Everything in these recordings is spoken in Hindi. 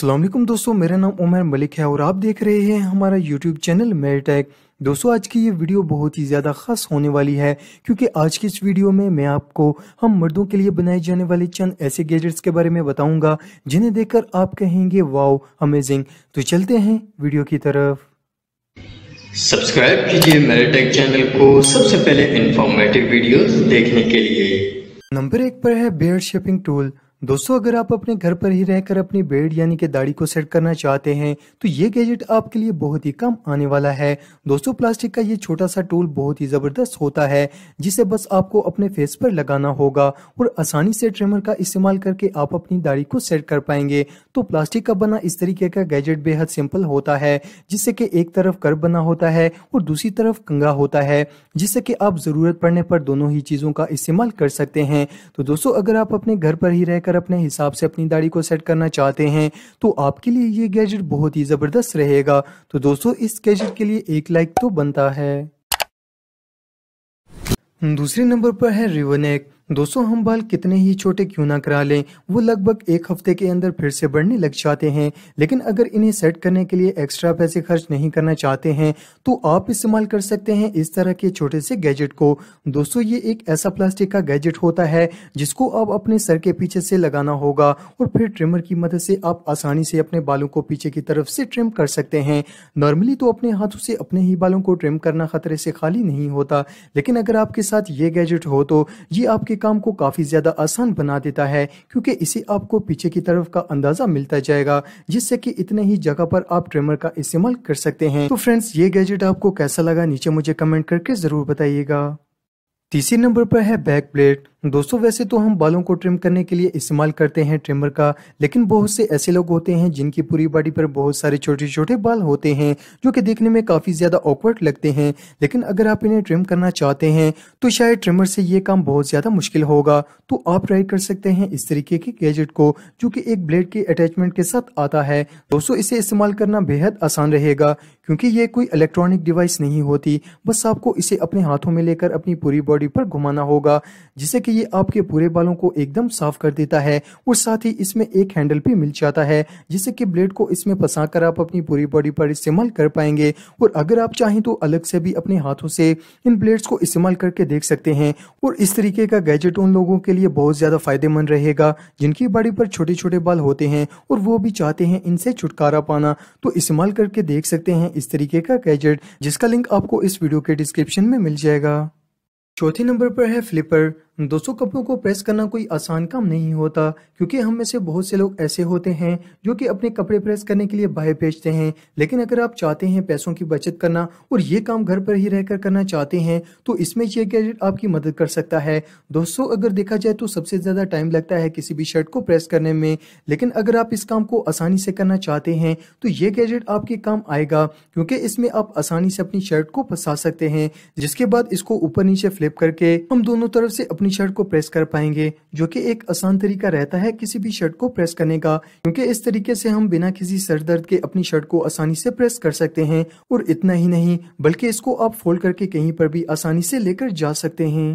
असलम दोस्तों मेरा नाम उमर मलिक है और आप देख रहे हैं हमारा यूट्यूब चैनल मेरीटेक दोस्तों आज की ये वीडियो बहुत ही ज़्यादा खास होने वाली है क्योंकि आज की इस वीडियो में मैं आपको हम मर्दों के लिए बनाए जाने वाले चंद ऐसे गैजेट्स के बारे में बताऊंगा जिन्हें देखकर आप कहेंगे वाओ अमेजिंग तो चलते हैं वीडियो की तरफ सब्सक्राइब कीजिए मेरीटेक चैनल को सबसे पहले इंफॉर्मेटिव वीडियो देखने के लिए नंबर एक पर है बेयर शेपिंग टूल दोस्तों अगर आप अपने घर पर ही रहकर अपनी बेड यानी कि दाढ़ी को सेट करना चाहते हैं तो ये गैजेट आपके लिए बहुत ही कम आने वाला है दोस्तों प्लास्टिक का ये छोटा सा टूल बहुत ही ज़बरदस्त होता है जिसे बस आपको अपने फेस पर लगाना होगा और आसानी से ट्रिमर का इस्तेमाल करके आप अपनी दाढ़ी को सेट कर पाएंगे तो प्लास्टिक का बना इस तरीके का गैजेट बेहद सिंपल होता है जिससे कि एक तरफ कर बना होता है और दूसरी तरफ कंगा होता है जिससे कि आप ज़रूरत पड़ने पर दोनों ही चीज़ों का इस्तेमाल कर सकते हैं तो दोस्तों अगर आप अपने घर पर ही रहकर कर अपने हिसाब से अपनी दाढ़ी को सेट करना चाहते हैं तो आपके लिए ये गैजेट बहुत ही ज़बरदस्त रहेगा तो दोस्तों इस गैजेट के लिए एक लाइक तो बनता है दूसरे नंबर पर है रिवोनेक दोस्तों हम बाल कितने ही छोटे क्यों ना करा लें वो लगभग एक हफ्ते के अंदर फिर से बढ़ने लग जाते हैं लेकिन अगर इन्हें सेट करने के लिए एक्स्ट्रा पैसे खर्च नहीं करना चाहते हैं तो आप इस्तेमाल कर सकते हैं इस तरह के छोटे से गैजेट को दोस्तों ये एक ऐसा प्लास्टिक का गैजेट होता है जिसको आप अपने सर के पीछे से लगाना होगा और फिर ट्रिमर की मदद से आप आसानी से अपने बालों को पीछे की तरफ से ट्रिम कर सकते हैं नॉर्मली तो अपने हाथों से अपने ही बालों को ट्रिम करना खतरे से खाली नहीं होता लेकिन अगर आपके साथ ये गैजेट हो तो ये आपके काम को काफ़ी ज़्यादा आसान बना देता है क्योंकि इसे आपको पीछे की तरफ का अंदाज़ा मिलता जाएगा जिससे कि इतने ही जगह पर आप ट्रिमर का इस्तेमाल कर सकते हैं तो फ्रेंड्स ये गैजेट आपको कैसा लगा नीचे मुझे कमेंट करके ज़रूर बताइएगा तीसरे नंबर पर है बैक प्लेट दोस्तों वैसे तो हम बालों को ट्रिम करने के लिए इस्तेमाल करते हैं ट्रिमर का लेकिन बहुत से ऐसे लोग होते हैं जिनकी पूरी बॉडी पर बहुत सारे छोटे छोटे बाल होते हैं जो कि देखने में काफ़ी ज़्यादा ऑकवर्ड लगते हैं लेकिन अगर आप इन्हें ट्रिम करना चाहते हैं तो शायद ट्रिमर से ये काम बहुत ज़्यादा मुश्किल होगा तो आप ट्राई कर सकते हैं इस तरीके के गैजेट को जो की एक ब्लेड के अटैचमेंट के साथ आता है दोस्तों इसे इस्तेमाल करना बेहद आसान रहेगा क्योंकि ये कोई इलेक्ट्रॉनिक डिवाइस नहीं होती बस आपको इसे अपने हाथों में लेकर अपनी पूरी बॉडी पर घुमाना होगा जिससे कि ये आपके पूरे बालों को एकदम साफ कर देता है और साथ ही इसमें एक हैंडल भी मिल जाता है जिससे कि ब्लेड को इसमें फंसा कर आप अपनी पूरी बॉडी पर इस्तेमाल कर पाएंगे और अगर आप चाहें तो अलग से भी अपने हाथों से इन ब्लेड्स को इस्तेमाल करके देख सकते हैं और इस तरीके का गैजेट उन लोगों के लिए बहुत ज़्यादा फायदेमंद रहेगा जिनकी बॉडी पर छोटे छोटे बाल होते हैं और वो भी चाहते हैं इनसे छुटकारा पाना तो इस्तेमाल करके देख सकते हैं इस तरीके का गैजेट जिसका लिंक आपको इस वीडियो के डिस्क्रिप्शन में मिल जाएगा चौथे नंबर पर है फ्लिपर दोस्तों कपड़ों को प्रेस करना कोई आसान काम नहीं होता क्योंकि हम में से बहुत से लोग ऐसे होते हैं जो कि अपने कपड़े प्रेस करने के लिए बाहर भेजते हैं लेकिन अगर आप चाहते हैं पैसों की बचत करना और ये काम घर पर ही रहकर करना चाहते हैं तो इसमें यह गैजेट आपकी मदद कर सकता है दोस्तों अगर देखा जाए तो सबसे ज़्यादा टाइम लगता है किसी भी शर्ट को प्रेस करने में लेकिन अगर आप इस काम को आसानी से करना चाहते हैं तो ये गैजेट आपके काम आएगा क्योंकि इसमें आप आसानी से अपनी शर्ट को फंसा सकते हैं जिसके बाद इसको ऊपर नीचे फ्लिप करके हम दोनों तरफ से अपनी अपनी शर्ट को प्रेस कर पाएंगे जो कि एक आसान तरीका रहता है किसी भी शर्ट को प्रेस करने का क्योंकि इस तरीके से हम बिना किसी सर दर्द के अपनी शर्ट को आसानी से प्रेस कर सकते हैं और इतना ही नहीं बल्कि इसको आप फोल्ड करके कहीं पर भी आसानी से लेकर जा सकते हैं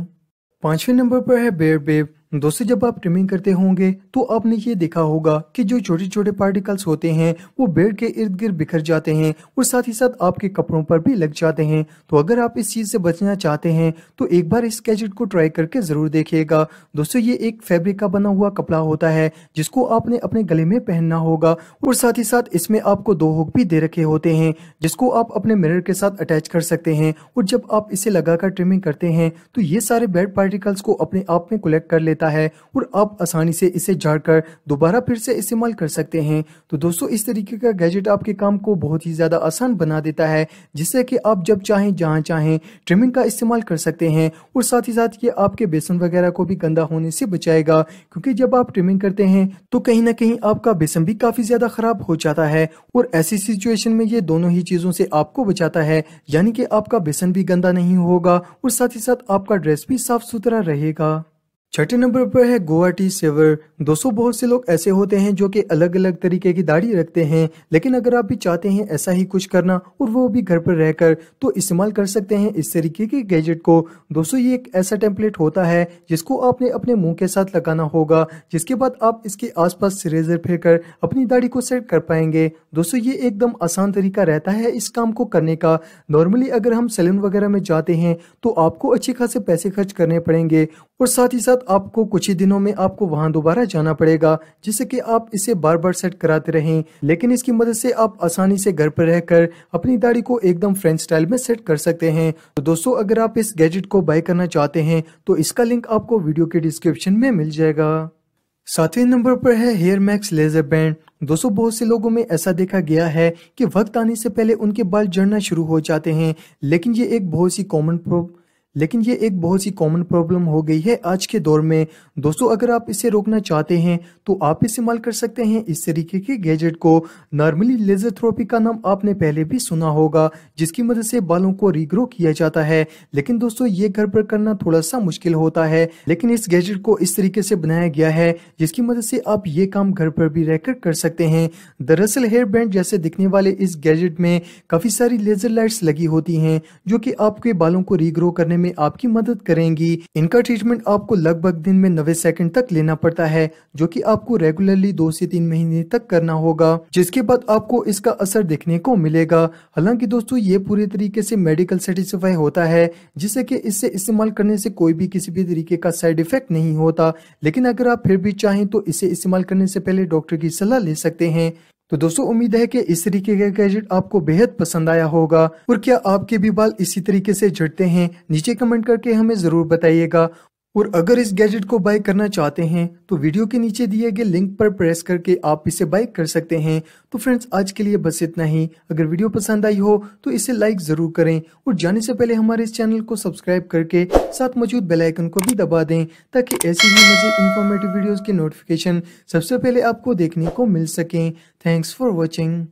पांचवें नंबर पर है बेयर बेब दोस्तों जब आप ट्रिमिंग करते होंगे तो आपने ये देखा होगा कि जो छोटे छोटे पार्टिकल्स होते हैं वो बेड के इर्द गिर्द बिखर जाते हैं और साथ ही साथ आपके कपड़ों पर भी लग जाते हैं तो अगर आप इस चीज़ से बचना चाहते हैं तो एक बार इस गैजेट को ट्राई करके ज़रूर देखिएगा दोस्तों ये एक फेब्रिक का बना हुआ कपड़ा होता है जिसको आपने अपने गले में पहनना होगा और साथ ही साथ इसमें आपको दो हुक भी दे रखे होते हैं जिसको आप अपने मिरर के साथ अटैच कर सकते हैं और जब आप इसे लगाकर ट्रिमिंग करते हैं तो ये सारे बेड पार्टिकल्स को अपने आप में कलेक्ट कर लेते लेता है और आप आसानी से इसे झाड़ कर दोबारा फिर से इस्तेमाल कर सकते हैं तो दोस्तों इस तरीके का गैजेट आपके काम को बहुत ही ज़्यादा आसान बना देता है जिससे कि आप जब चाहें जहाँ चाहें ट्रिमिंग का इस्तेमाल कर सकते हैं और साथ ही साथ ये आपके बेसन वगैरह को भी गंदा होने से बचाएगा क्योंकि जब आप ट्रिमिंग करते हैं तो कहीं ना कहीं आपका बेसन भी काफ़ी ज़्यादा ख़राब हो जाता है और ऐसी सिचुएशन में ये दोनों ही चीज़ों से आपको बचाता है यानी कि आपका बेसन भी गंदा नहीं होगा और साथ ही साथ आपका ड्रेस भी साफ सुथरा रहेगा छठे नंबर पर है गुवाहाटी सेवर दोस्तों बहुत से लोग ऐसे होते हैं जो कि अलग अलग तरीके की दाढ़ी रखते हैं लेकिन अगर आप भी चाहते हैं ऐसा ही कुछ करना और वो भी घर पर रहकर तो इस्तेमाल कर सकते हैं इस तरीके के गैजेट को दोस्तों ये एक ऐसा टेम्पलेट होता है जिसको आपने अपने मुंह के साथ लगाना होगा जिसके बाद आप इसके आसपास सिरेजर फिर कर अपनी दाढ़ी को सेट कर पाएंगे दोस्तों ये एकदम आसान तरीका रहता है इस काम को करने का नॉर्मली अगर हम सैलून वगैरह में जाते हैं तो आपको अच्छे खासे पैसे खर्च करने पड़ेंगे और साथ ही साथ आपको कुछ ही दिनों में आपको वहां दोबारा जाना पड़ेगा जिससे कि आप इसे बार बार सेट कराते रहें लेकिन इसकी मदद से आप आसानी से घर पर रहकर अपनी दाढ़ी को एकदम फ्रेंच स्टाइल में सेट कर सकते हैं तो दोस्तों अगर आप इस गैजेट को बाय करना चाहते हैं तो इसका लिंक आपको वीडियो के डिस्क्रिप्शन में मिल जाएगा सातवें नंबर पर है हेयर मैक्स लेजर बैंड दोस्तों बहुत से लोगों में ऐसा देखा गया है कि वक्त आने से पहले उनके बाल जड़ना शुरू हो जाते हैं लेकिन ये एक बहुत सी कॉमन प्रॉब्लम लेकिन ये एक बहुत सी कॉमन प्रॉब्लम हो गई है आज के दौर में दोस्तों अगर आप इसे रोकना चाहते हैं तो आप इस्तेमाल कर सकते हैं इस तरीके के गैजेट को नॉर्मली लेजर थ्रोपी का नाम आपने पहले भी सुना होगा जिसकी मदद से बालों को रीग्रो किया जाता है लेकिन दोस्तों ये घर पर करना थोड़ा सा मुश्किल होता है लेकिन इस गैजेट को इस तरीके से बनाया गया है जिसकी मदद से आप ये काम घर पर भी रह कर सकते हैं दरअसल हेयर बैंड जैसे दिखने वाले इस गैजेट में काफी सारी लेजर लाइट्स लगी होती है जो की आपके बालों को रीग्रो करने में में आपकी मदद करेंगी इनका ट्रीटमेंट आपको लगभग दिन में नब्बे सेकंड तक लेना पड़ता है जो कि आपको रेगुलरली दो से तीन महीने तक करना होगा जिसके बाद आपको इसका असर देखने को मिलेगा हालांकि दोस्तों ये पूरे तरीके से मेडिकल सेटिस्फाई होता है जिससे की इससे इस्तेमाल करने से कोई भी किसी भी तरीके का साइड इफेक्ट नहीं होता लेकिन अगर आप फिर भी चाहें तो इसे इस्तेमाल करने से पहले डॉक्टर की सलाह ले सकते हैं तो दोस्तों उम्मीद है कि इस तरीके का गैजेट आपको बेहद पसंद आया होगा और क्या आपके भी बाल इसी तरीके से झड़ते हैं नीचे कमेंट करके हमें जरूर बताइएगा और अगर इस गैजेट को बाय करना चाहते हैं तो वीडियो के नीचे दिए गए लिंक पर प्रेस करके आप इसे बाय कर सकते हैं तो फ्रेंड्स आज के लिए बस इतना ही अगर वीडियो पसंद आई हो तो इसे लाइक ज़रूर करें और जाने से पहले हमारे इस चैनल को सब्सक्राइब करके साथ मौजूद बेलाइकन को भी दबा दें ताकि ऐसी ही मज़े इन्फॉर्मेटिव वीडियोज़ की नोटिफिकेशन सबसे पहले आपको देखने को मिल सकें थैंक्स फॉर वॉचिंग